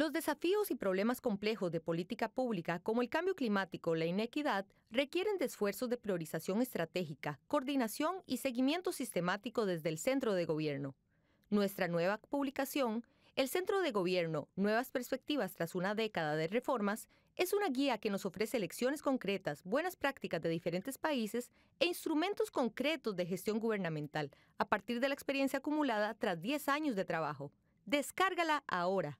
Los desafíos y problemas complejos de política pública, como el cambio climático o la inequidad, requieren de esfuerzos de priorización estratégica, coordinación y seguimiento sistemático desde el centro de gobierno. Nuestra nueva publicación, El Centro de Gobierno, Nuevas Perspectivas tras una década de reformas, es una guía que nos ofrece lecciones concretas, buenas prácticas de diferentes países e instrumentos concretos de gestión gubernamental a partir de la experiencia acumulada tras 10 años de trabajo. Descárgala ahora.